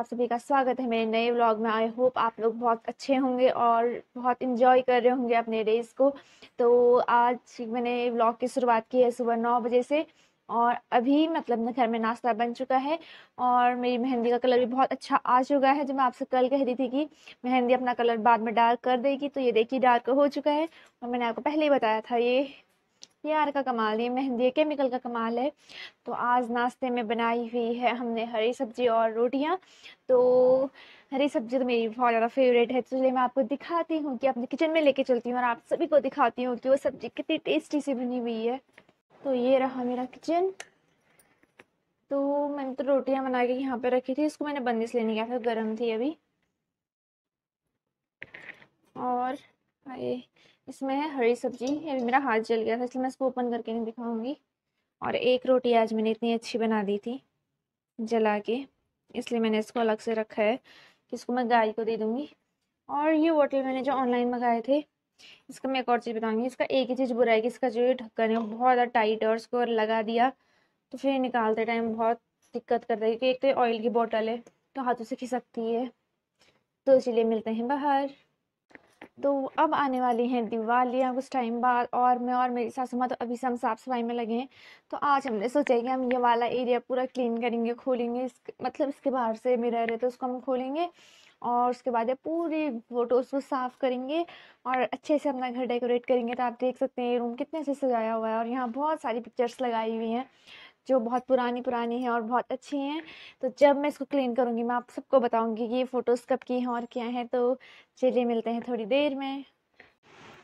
आप सभी का स्वागत है मेरे नए व्लॉग में आई होप आप लोग बहुत अच्छे होंगे और बहुत इन्जॉय कर रहे होंगे अपने डेज को तो आज मैंने व्लॉग की शुरुआत की है सुबह नौ बजे से और अभी मतलब घर में नाश्ता बन चुका है और मेरी मेहंदी का कलर भी बहुत अच्छा आ चुका है जब मैं आपसे कल कह रही थी कि मेहंदी अपना कलर बाद में डार्क कर देगी तो ये देखिए डार्क हो चुका है और मैंने आपको पहले ही बताया था ये प्यार का कमाल ये मेहंदी केमिकल का कमाल है तो आज नाश्ते में बनाई हुई है हमने हरी सब्जी और रोटियाँ तो हरी सब्जी तो मेरी बहुत ज़्यादा फेवरेट है तो चलिए मैं आपको दिखाती हूँ कि अपने किचन में लेके चलती हूँ और आप सभी को दिखाती हूँ कि वो सब्जी कितनी टेस्टी सी बनी हुई है तो ये रहा मेरा किचन तो मैंने तो रोटियाँ बना के यहाँ पर रखी थी इसको मैंने बंदिश लेने गया था गर्म थी अभी और इसमें है हरी सब्जी ये भी मेरा हाथ जल गया था इसलिए मैं इसको ओपन करके नहीं दिखाऊंगी और एक रोटी आज मैंने इतनी अच्छी बना दी थी जला के इसलिए मैंने इसको अलग से रखा है कि इसको मैं गाय को दे दूँगी और ये बॉटल मैंने जो ऑनलाइन मंगाए थे इसका मैं एक और चीज़ बताऊँगी इसका एक ही चीज़ बुरा है कि इसका जो ये ढक्कन है बहुत ज़्यादा टाइट है और उसको लगा दिया तो फिर निकालते टाइम बहुत दिक्कत करता है क्योंकि एक तो ऑयल की बोतल है तो हाथों से खिसकती है तो इसीलिए मिलते हैं बाहर तो अब आने वाली हैं दिवालियाँ कुछ टाइम बाद और मैं और मेरी सास माँ तो अभी से हम साफ़ सफाई में लगे हैं तो आज हमने सोचा कि हम ये वाला एरिया पूरा क्लीन करेंगे खोलेंगे इस मतलब इसके बाहर से मिरर है तो उसको हम खोलेंगे और उसके बाद पूरी फोटोज़ को साफ़ करेंगे और अच्छे से अपना घर डेकोरेट करेंगे तो आप देख सकते हैं ये रूम कितने से सजाया हुआ है और यहाँ बहुत सारी पिक्चर्स लगाई हुई हैं जो बहुत पुरानी पुरानी हैं और बहुत अच्छी हैं तो जब मैं इसको क्लीन करूँगी मैं आप सबको बताऊँगी कि ये फ़ोटोज़ कब की हैं और क्या हैं तो चलिए मिलते हैं थोड़ी देर में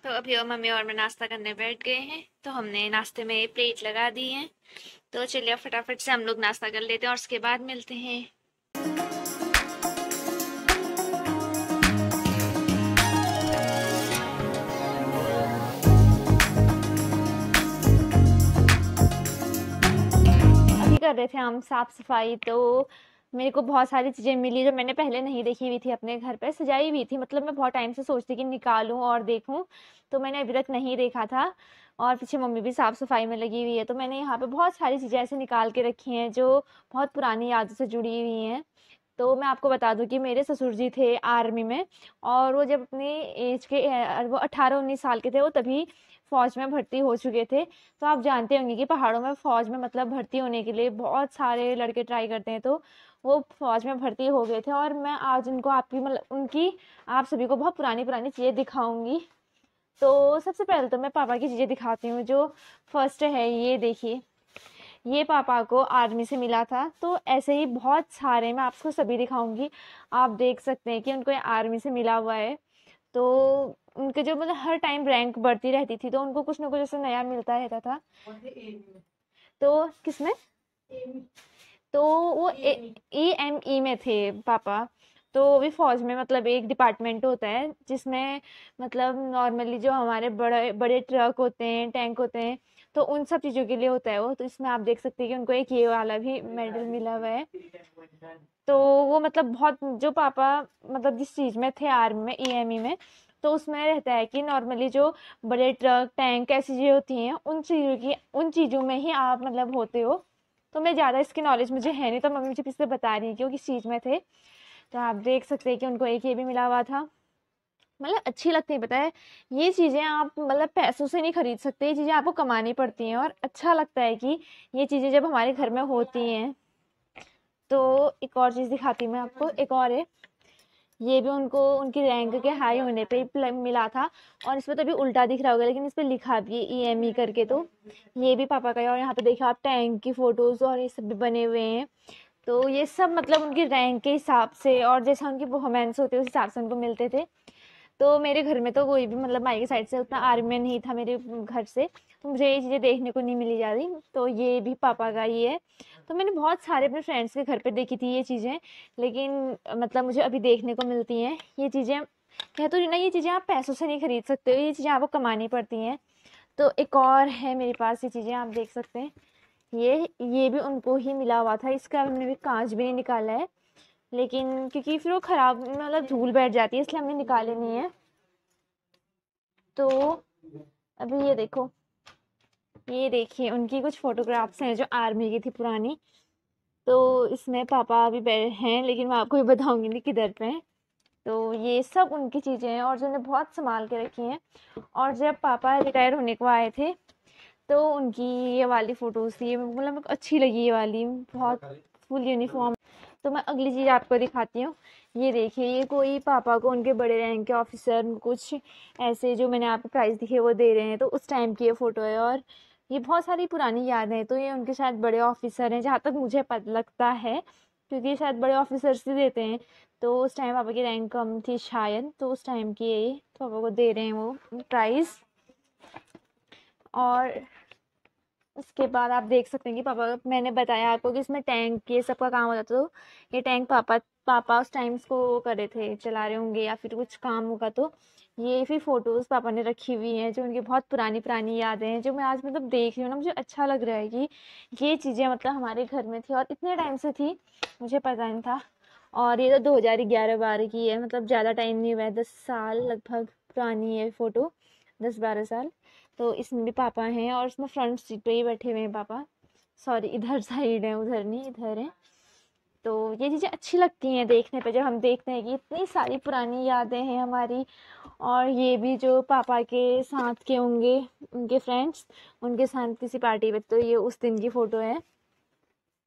तो अभी और मम्मी और मैं नाश्ता करने बैठ गए हैं तो हमने नाश्ते में प्लेट लगा दी है तो चलिए फटाफट से हम लोग नाश्ता कर लेते हैं और उसके बाद मिलते हैं कर रहे थे हम साफ़ सफाई तो मेरे को बहुत सारी चीज़ें मिली जो मैंने पहले नहीं देखी हुई थी अपने घर पर सजाई हुई थी मतलब मैं बहुत टाइम से सोचती कि निकालूँ और देखूँ तो मैंने अभी तक नहीं देखा था और पीछे मम्मी भी साफ़ सफाई में लगी हुई है तो मैंने यहाँ पे बहुत सारी चीज़ें ऐसे निकाल के रखी हैं जो बहुत पुरानी यादों से जुड़ी हुई हैं तो मैं आपको बता दूं कि मेरे ससुर जी थे आर्मी में और वो जब अपने एज के वो अट्ठारह उन्नीस साल के थे वो तभी फ़ौज में भर्ती हो चुके थे तो आप जानते होंगे कि पहाड़ों में फ़ौज में मतलब भर्ती होने के लिए बहुत सारे लड़के ट्राई करते हैं तो वो फ़ौज में भर्ती हो गए थे और मैं आज उनको आपकी मतलब उनकी आप सभी को बहुत पुरानी पुरानी चीज़ें दिखाऊँगी तो सबसे पहले तो मैं पापा की चीज़ें दिखाती हूँ जो फर्स्ट है ये देखिए ये पापा को आर्मी से मिला था तो ऐसे ही बहुत सारे मैं आपको सभी दिखाऊंगी आप देख सकते हैं कि उनको आर्मी से मिला हुआ है तो उनके जो मतलब हर टाइम रैंक बढ़ती रहती थी तो उनको कुछ ना कुछ ऐसे नया मिलता रहता था तो किसमें तो वो ई एम ई में थे पापा तो भी फौज में मतलब एक डिपार्टमेंट होता है जिसमें मतलब नॉर्मली जो हमारे बड़े बड़े ट्रक होते हैं टैंक होते हैं तो उन सब चीज़ों के लिए होता है वो तो इसमें आप देख सकते हैं कि उनको एक ये वाला भी मेडल मिला हुआ है तो वो मतलब बहुत जो पापा मतलब जिस चीज़ में थे आर्मी में ई e में तो उसमें रहता है कि नॉर्मली जो बड़े ट्रक टैंक ऐसी चीज़ें होती हैं उन चीज़ों की उन चीज़ों में ही आप मतलब होते हो तो मैं ज़्यादा इसकी नॉलेज मुझे है नहीं तो मम्मी मुझे पिछले बता रही है कि वो किस चीज़ में थे तो आप देख सकते हैं कि उनको एक ये भी मिला हुआ था मतलब अच्छी लगती है पता है ये चीज़ें आप मतलब पैसों से नहीं खरीद सकते ये चीज़ें आपको कमानी पड़ती हैं और अच्छा लगता है कि ये चीज़ें जब हमारे घर में होती हैं तो एक और चीज़ दिखाती हूँ मैं आपको एक और है ये भी उनको उनकी रैंक के हाई होने पे ही मिला था और इसमें तो अभी उल्टा दिख रहा होगा लेकिन इस पर लिखा भी ई एम ई करके तो ये भी पापा का है और यहाँ पे देखिए आप टैंक की फ़ोटोज़ और ये सब भी बने हुए हैं तो ये सब मतलब उनकी रैंक के हिसाब से और जैसा उनकी परफॉर्मेंस होती है उस हिसाब से उनको मिलते थे तो मेरे घर में तो कोई भी मतलब माई के साइड से उतना आर्मी में नहीं था मेरे घर से तो मुझे ये चीज़ें देखने को नहीं मिली जा रही तो ये भी पापा का ही है तो मैंने बहुत सारे अपने फ्रेंड्स के घर पर देखी थी ये चीज़ें लेकिन मतलब मुझे अभी देखने को मिलती हैं ये चीज़ें कह तो ना ये चीज़ें आप पैसों से नहीं खरीद सकते हो ये चीज़ें आपको कमानी पड़ती हैं तो एक और है मेरे पास ये चीज़ें आप देख सकते हैं ये ये भी उनको ही मिला हुआ था इसका हमने भी कांच भी नहीं निकाला है लेकिन क्योंकि फिर वो ख़राब मतलब धूल बैठ जाती है इसलिए हमने निकाले नहीं है तो अभी ये देखो ये देखिए उनकी कुछ फ़ोटोग्राफ्स हैं जो आर्मी की थी पुरानी तो इसमें पापा अभी हैं लेकिन मैं आपको भी बताऊंगी नहीं किधर पे हैं तो ये सब उनकी चीज़ें हैं और जो उन्हें बहुत संभाल के रखी हैं और जब पापा रिटायर होने को आए थे तो उनकी ये वाली फ़ोटोज़ थी मतलब अच्छी लगी ये वाली बहुत फुल यूनिफॉर्म तो मैं अगली चीज़ आपको दिखाती हूँ ये देखिए ये कोई पापा को उनके बड़े रैंक के ऑफिसर कुछ ऐसे जो मैंने आपको प्राइज़ दिखे वो दे रहे हैं तो उस टाइम की ये फ़ोटो है और ये बहुत सारी पुरानी याद है तो ये उनके शायद बड़े ऑफिसर हैं जहाँ तक मुझे पता लगता है क्योंकि ये शायद बड़े ऑफिसर्स ही देते हैं तो उस टाइम पापा की रैंक कम थी शायद तो उस टाइम की ये तो पापा को दे रहे हैं वो प्राइज़ और उसके बाद आप देख सकते हैं कि पापा मैंने बताया आपको कि इसमें टैंक ये सब का काम होता था तो ये टैंक पापा पापा उस टाइम को कर रहे थे चला रहे होंगे या फिर कुछ काम होगा तो ये भी फ़ोटोज़ पापा ने रखी हुई हैं जो उनकी बहुत पुरानी पुरानी यादें हैं जो मैं आज मतलब देख रही हूँ ना मुझे अच्छा लग रहा है कि ये चीज़ें मतलब हमारे घर में थी और इतने टाइम से थी मुझे पता नहीं था और ये तो दो हज़ार ग्यारह बारह की है मतलब ज़्यादा टाइम नहीं हुआ है दस साल लगभग पुरानी है फ़ोटो दस बारह साल तो इसमें भी पापा हैं और इसमें फ्रंट सीट पे ही बैठे हुए हैं पापा सॉरी इधर साइड है उधर नहीं इधर है तो ये चीज़ें अच्छी लगती हैं देखने पे जब हम देखते हैं कि इतनी सारी पुरानी यादें हैं हमारी और ये भी जो पापा के साथ के होंगे उनके फ्रेंड्स उनके साथ किसी पार्टी में तो ये उस दिन की फ़ोटो है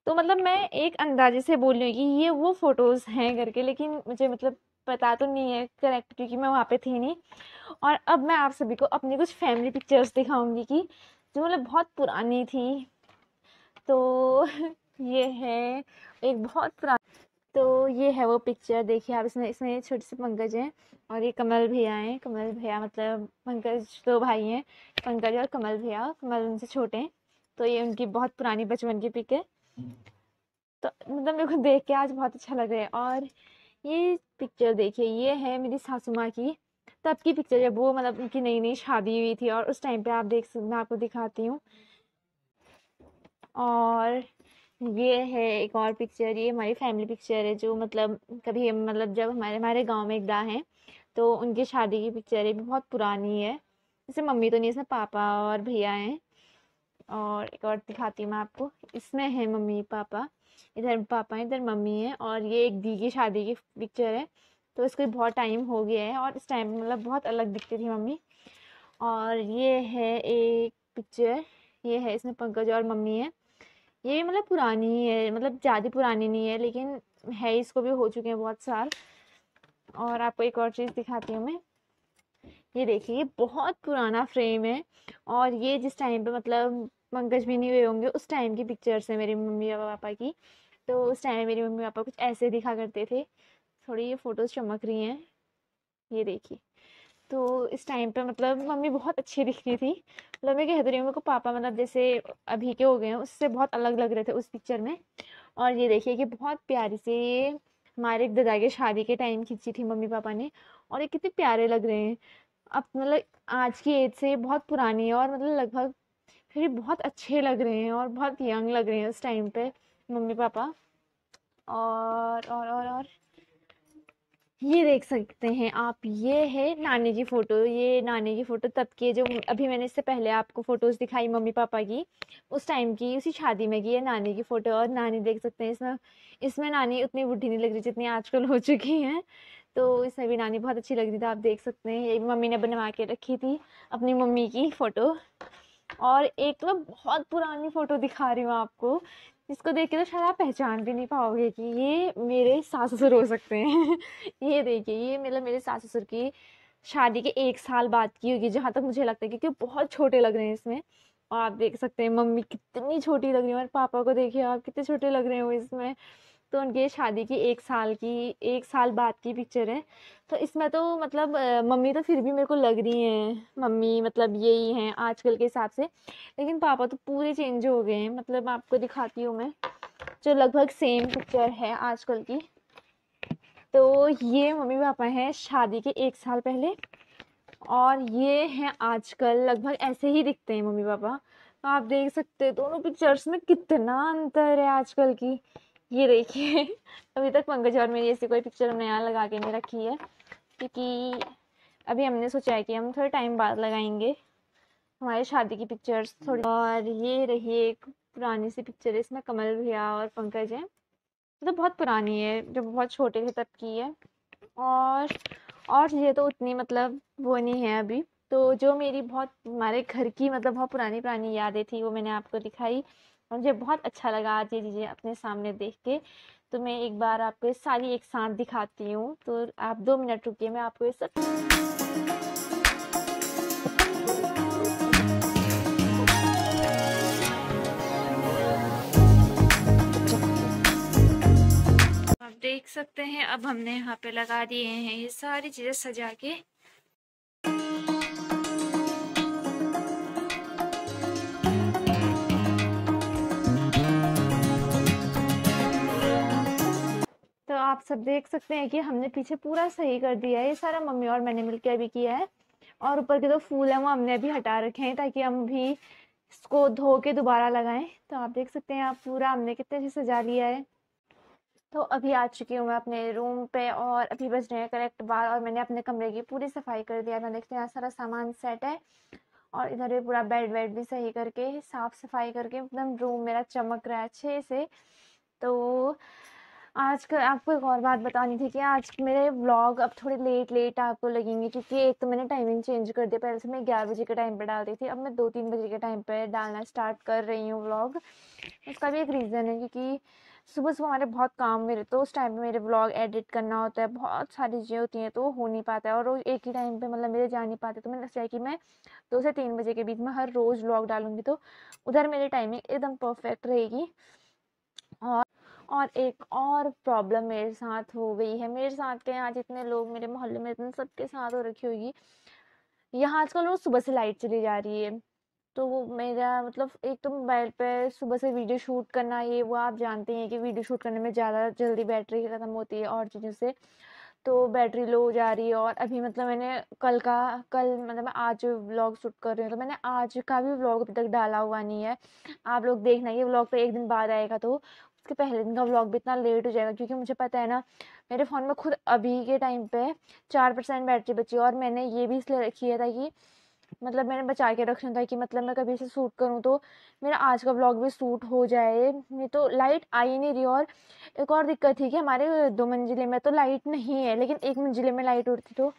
तो मतलब मैं एक अंदाजे से बोल रही हूँ कि ये वो फ़ोटोज़ हैं करके लेकिन मुझे मतलब पता तो नहीं है करेक्ट क्योंकि मैं वहाँ पे थी नहीं और अब मैं आप सभी को अपनी कुछ फैमिली पिक्चर्स दिखाऊंगी कि जो मतलब बहुत पुरानी थी तो ये है एक बहुत पुरानी तो ये है वो पिक्चर देखिए आप इसमें इसमें छोटे से पंकज हैं और ये कमल भैया हैं कमल भैया मतलब पंकज दो भाई हैं पंकज और कमल भैया कमल उनसे छोटे हैं तो ये उनकी बहुत पुरानी बचपन की पिक है तो मतलब मेरे को देख के आज बहुत अच्छा लग रहा है और ये पिक्चर देखिए ये है मेरी सासू माँ की तब की पिक्चर जब वो मतलब उनकी नई नई शादी हुई थी और उस टाइम पे आप देख सकते मैं आपको दिखाती हूँ और ये है एक और पिक्चर ये हमारी फैमिली पिक्चर है जो मतलब कभी मतलब जब हमारे हमारे गांव में एक दा हैं तो उनकी शादी की पिक्चर है बहुत पुरानी है जैसे मम्मी तो नहीं इसमें पापा और भैया हैं और एक और दिखाती हूँ मैं आपको इसमें है मम्मी पापा इधर पापा इधर मम्मी है और ये एक दी की शादी की पिक्चर है तो इसको बहुत टाइम हो गया है और इस टाइम मतलब बहुत अलग दिखती थी मम्मी और ये है एक पिक्चर ये है इसमें पंकज और मम्मी है ये भी मतलब पुरानी है मतलब ज़्यादा पुरानी नहीं है लेकिन है इसको भी हो चुके हैं बहुत साल और आपको एक और चीज़ दिखाती हूँ मैं ये देखिए बहुत पुराना फ्रेम है और ये जिस टाइम पे मतलब पंकज भी नहीं हुए होंगे उस टाइम की पिक्चर्स है मेरी मम्मी और पापा की तो उस टाइम मेरी मम्मी पापा कुछ ऐसे दिखा करते थे थोड़ी ये फ़ोटोज़ चमक रही हैं ये देखिए तो इस टाइम पे मतलब मम्मी बहुत अच्छी दिख रही थी मतलब मैं कहती तो रही हूँ मेरे को पापा मतलब जैसे अभी के हो गए हैं उससे बहुत अलग लग रहे थे उस पिक्चर में और ये देखिए कि बहुत प्यारी से ये हमारे एक दादा के शादी के टाइम खींची थी मम्मी पापा ने और ये कितने प्यारे लग रहे हैं अब मतलब आज की एज से बहुत पुरानी है और मतलब लगभग फिर बहुत अच्छे लग रहे हैं और बहुत यंग लग रहे हैं उस टाइम पे मम्मी पापा और और और और ये देख सकते हैं आप ये है नानी की फ़ोटो ये नानी की फ़ोटो तब की जो अभी मैंने इससे पहले आपको फ़ोटोज़ दिखाई मम्मी पापा की उस टाइम की उसी शादी में की है नानी की फ़ोटो और नानी देख सकते हैं इसमें इसमें नानी उतनी बुढ़ी नहीं लग रही जितनी आजकल हो चुकी हैं तो इसमें भी नानी बहुत अच्छी लग रही थी आप देख सकते हैं ये भी मम्मी ने बनवा के रखी थी अपनी मम्मी की फ़ोटो और एक ना बहुत पुरानी फ़ोटो दिखा रही हूँ आपको इसको देख के तो शायद आप पहचान भी नहीं पाओगे कि ये मेरे सास ससुर हो सकते हैं ये देखिए ये मतलब मेरे सास ससुर की शादी के एक साल बाद की होगी जहाँ तक मुझे लगता है क्योंकि बहुत छोटे लग रहे हैं इसमें और आप देख सकते हैं मम्मी कितनी छोटी लग रही है और पापा को देखिए आप कितने छोटे लग रहे हो इसमें तो उनकी शादी की एक साल की एक साल बाद की पिक्चर है तो इसमें तो मतलब मम्मी तो फिर भी मेरे को लग रही हैं मम्मी मतलब यही हैं आजकल के हिसाब से लेकिन पापा तो पूरे चेंज हो गए हैं मतलब आपको दिखाती हूँ मैं जो लगभग सेम पिक्चर है आजकल की तो ये मम्मी पापा हैं शादी के एक साल पहले और ये हैं आजकल लगभग ऐसे ही दिखते हैं मम्मी पापा तो आप देख सकते हैं दोनों पिक्चर्स में कितना अंतर है आजकल की ये देखिए अभी तक पंकज और मेरी ऐसी कोई पिक्चर हमने यहाँ लगा के नहीं रखी है क्योंकि अभी हमने सोचा है कि हम थोड़े टाइम बाद लगाएंगे हमारी शादी की पिक्चर्स थोड़ी और ये रही एक पुरानी सी पिक्चर है इसमें कमल भैया और पंकज हैं मतलब तो बहुत पुरानी है जो बहुत छोटे थे तब की है और और ये तो उतनी मतलब वो नहीं है अभी तो जो मेरी बहुत हमारे घर की मतलब बहुत पुरानी पुरानी यादें थी वो मैंने आपको दिखाई मुझे बहुत अच्छा लगा आज ये चीज़ें अपने सामने देख के तो मैं एक बार आपको ये सारी एक साथ दिखाती हूँ तो आप दो मिनट रुकिए मैं आपको ये सब देख सकते हैं अब हमने यहाँ पे लगा दिए हैं ये सारी चीज़ें सजा के तो आप सब देख सकते हैं कि हमने पीछे पूरा सही कर दिया है ये सारा मम्मी और मैंने मिलकर अभी किया है और ऊपर के जो तो फूल हैं वो हमने अभी हटा रखे हैं ताकि हम भी इसको धो के दोबारा लगाएं तो आप देख सकते हैं आप पूरा हमने कितने अच्छे सजा लिया है तो अभी आ चुकी हूँ मैं अपने रूम पे और अभी बज रहे हैं करेक्ट बार और मैंने अपने कमरे की पूरी सफाई कर दिया मैंने देखते हैं सारा सामान सेट है और इधर भी पूरा बेड वेड भी सही करके साफ सफाई करके एकदम रूम मेरा चमक रहा है अच्छे से तो आज का आपको एक और बात बतानी थी कि आज मेरे व्लॉग अब थोड़े लेट लेट आपको लगेंगे क्योंकि एक तो मैंने टाइमिंग चेंज कर दिया पहले से मैं ग्यारह बजे के टाइम पर डालती थी अब मैं दो तीन बजे के टाइम पर डालना स्टार्ट कर रही हूँ व्लॉग उसका भी एक रीज़न है क्योंकि सुबह सुबह हमारे बहुत काम मेरे तो उस टाइम पे मेरे ब्लॉग एडिट करना होता है बहुत सारी चीज़ें होती हैं तो हो नहीं पाता है और रोज़ एक ही टाइम पे मतलब मेरे जा नहीं पाते तो मैंने सोचा कि मैं दो से तीन बजे के बीच में हर रोज़ ब्लॉग डालूँगी तो उधर मेरी टाइमिंग एकदम परफेक्ट रहेगी और एक और प्रॉब्लम मेरे साथ हो गई है मेरे साथ के यहाँ जितने लोग मेरे मोहल्ले में इतने सबके साथ हो रखी होगी यहाँ आजकल रोज सुबह से लाइट चली जा रही है तो वो मेरा मतलब एक तो मोबाइल पे सुबह से वीडियो शूट करना ये वो आप जानते हैं कि वीडियो शूट करने में ज़्यादा जल्दी बैटरी ख़त्म होती है और चीज़ों से तो बैटरी लो हो जा रही है और अभी मतलब मैंने कल का कल मतलब मैं आज व्लॉग शूट कर रही हूँ तो मैंने आज का भी व्लॉग अभी तक डाला हुआ नहीं है आप लोग देखना ये व्लॉग तो एक दिन बाद आएगा तो इसके पहले दिन का व्लॉग भी इतना लेट हो जाएगा क्योंकि मुझे पता है ना मेरे फ़ोन में खुद अभी के टाइम पे चार परसेंट बैटरी बची और मैंने ये भी इसलिए रखी है ताकि मतलब मैंने बचा के रखना था कि मतलब मैं कभी इसे सूट करूँ तो मेरा आज का ब्लॉग भी सूट हो जाए नहीं तो लाइट आ ही नहीं रही और एक और दिक्कत थी कि हमारे दो मंजिले में तो लाइट नहीं है लेकिन एक मंजिले में लाइट उड़ती तो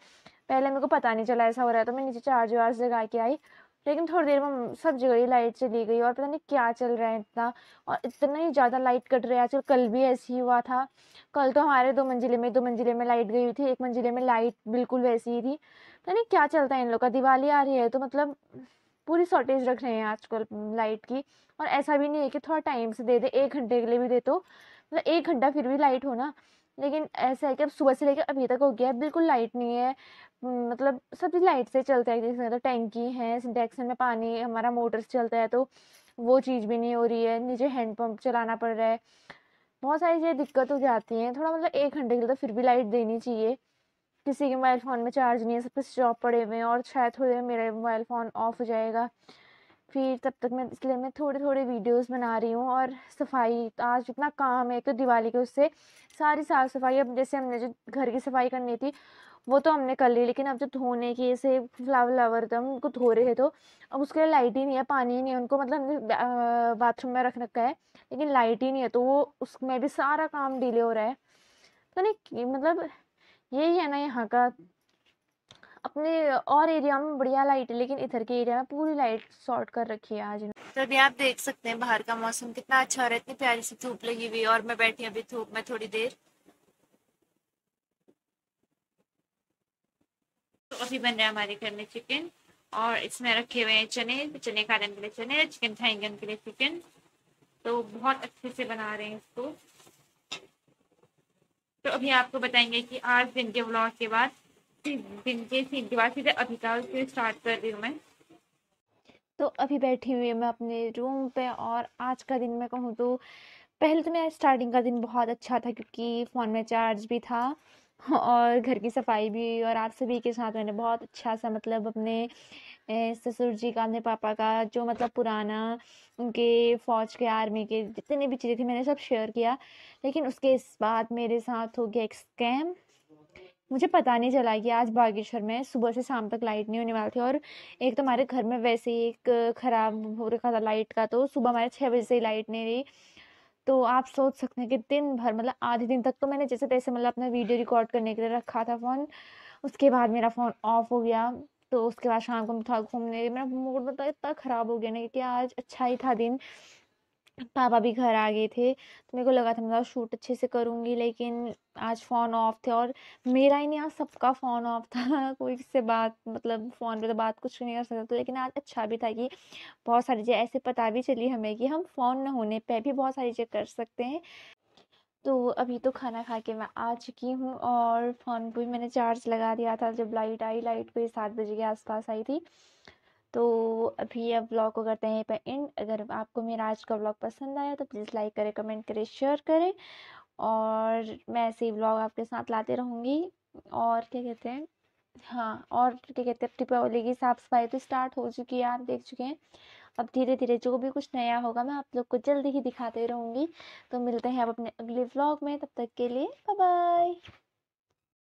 पहले मेरे को पता नहीं चला ऐसा हो रहा है तो मैं नीचे चार्ज वार्ज लगा के आई लेकिन थोड़ी देर में सब जगह ही लाइट चली गई और पता नहीं क्या चल रहा है इतना और इतना ही ज़्यादा लाइट कट रहा है आजकल कल भी ऐसे ही हुआ था कल तो हमारे दो मंजिले में दो मंजिले में लाइट गई हुई थी एक मंजिले में लाइट बिल्कुल वैसी ही थी पता नहीं क्या चलता है इन लोग का दिवाली आ रही है तो मतलब पूरी शॉर्टेज रख रहे हैं आजकल लाइट की और ऐसा भी नहीं है कि थोड़ा टाइम से दे दे एक घंटे के लिए भी दे तो मतलब एक घंटा फिर भी लाइट हो ना लेकिन ऐसा है कि अब सुबह से लेकर अभी तक हो गया है बिल्कुल लाइट नहीं है मतलब सब चीज़ लाइट से चलता है जैसे तो टैंकी है सिंटेक्सन में पानी हमारा मोटर से चलता है तो वो चीज़ भी नहीं हो रही है नीचे हैंडपम्प चलाना पड़ रहा है बहुत सारी चीज़ें दिक्कत हो जाती हैं थोड़ा मतलब एक घंटे के लिए तो फिर भी लाइट देनी चाहिए किसी के मोबाइल फ़ोन में चार्ज नहीं है सब कुछ स्टॉप पड़े हुए हैं और शायद थोड़ी देर मेरा मोबाइल फ़ोन ऑफ हो जाएगा फिर तब तक मैं इसलिए मैं थोड़े थोड़े वीडियोस बना रही हूँ और सफाई आज जितना काम है तो दिवाली के उससे सारी साफ़ सफाई अब जैसे हमने जो घर की सफाई करनी थी वो तो हमने कर ली लेकिन अब जो धोने की ऐसे फ्लावर व्लावर थे तो उनको धो रहे हैं तो अब उसके लिए लाइट ही नहीं है पानी ही नहीं है उनको मतलब बाथरूम में रख रखा है लेकिन लाइट ही नहीं है तो वो उसमें भी सारा काम डिले हो रहा है तो नहीं मतलब यही है ना यहाँ का अपने और एरिया में बढ़िया लाइट है लेकिन इधर के एरिया में पूरी लाइट शॉर्ट कर रखी है आज तो अभी आप देख सकते हैं बाहर का मौसम कितना अच्छा है इतनी प्यारी सी धूप लगी हुई और मैं बैठी अभी धूप में थोड़ी देर तो अभी बन रहा है हमारे घर में चिकन और इसमें रखे हुए हैं चने चने खाने के लिए चने चिकन खाएंगे के लिए चिकन तो बहुत अच्छे से बना रहे हैं इसको तो अभी आपको बताएंगे कि आज दिन के ब्लॉग के बाद तो अभी बैठी हुई मैं अपने रूम पे और आज का दिन मैं कहूँ तो पहले तो मेरा स्टार्टिंग का दिन बहुत अच्छा था क्योंकि फ़ोन में चार्ज भी था और घर की सफाई भी और आप सभी के साथ मैंने बहुत अच्छा सा मतलब अपने ससुर जी का अपने पापा का जो मतलब पुराना उनके फ़ौज के आर्मी के जितने भी चीज़ें थी मैंने सब शेयर किया लेकिन उसके इस बाद मेरे साथ हो गया एक स्कैम मुझे पता नहीं चला कि आज बागेश्वर में सुबह से शाम तक लाइट नहीं होने वाली थी और एक तो हमारे घर में वैसे ही एक ख़राब हो रखा था लाइट का तो सुबह हमारे छः बजे से ही लाइट नहीं रही तो आप सोच सकते हैं कि दिन भर मतलब आधे दिन तक तो मैंने जैसे तैसे मतलब अपना वीडियो रिकॉर्ड करने के लिए रखा था फ़ोन उसके बाद मेरा फ़ोन ऑफ हो गया तो उसके बाद शाम को थोड़ा घूमने मेरा मूड मतलब इतना ख़राब हो गया ना क्योंकि आज अच्छा ही था दिन पापा भी घर आ गए थे तो मेरे को लगा था मैं तो शूट अच्छे से करूँगी लेकिन आज फ़ोन ऑफ थे और मेरा ही नहीं आज सबका फ़ोन ऑफ था कोई किससे बात मतलब फ़ोन पे तो बात कुछ नहीं कर सकता तो लेकिन आज अच्छा भी था कि बहुत सारी चीज़ें ऐसे पता भी चली हमें कि हम फ़ोन न होने पर भी बहुत सारी चीज़ें कर सकते हैं तो अभी तो खाना खा के मैं आ चुकी हूँ और फ़ोन पर भी मैंने चार्ज लगा दिया था जब लाइट आई लाइट कोई सात बजे के आसपास आई थी तो अभी अब ब्लॉग को करते हैं पर एंड अगर आपको मेरा आज का ब्लॉग पसंद आया तो प्लीज़ लाइक करें कमेंट करें शेयर करें और मैं ऐसे ही ब्लॉग आपके साथ लाते रहूँगी और क्या कहते हैं हाँ और क्या कहते हैं दीपावली की साफ सफाई तो स्टार्ट हो चुकी है आप देख चुके हैं अब धीरे धीरे जो भी कुछ नया होगा मैं आप लोग को जल्दी ही दिखाते रहूँगी तो मिलते हैं अब अपने अगले व्लॉग में तब तक के लिए बाय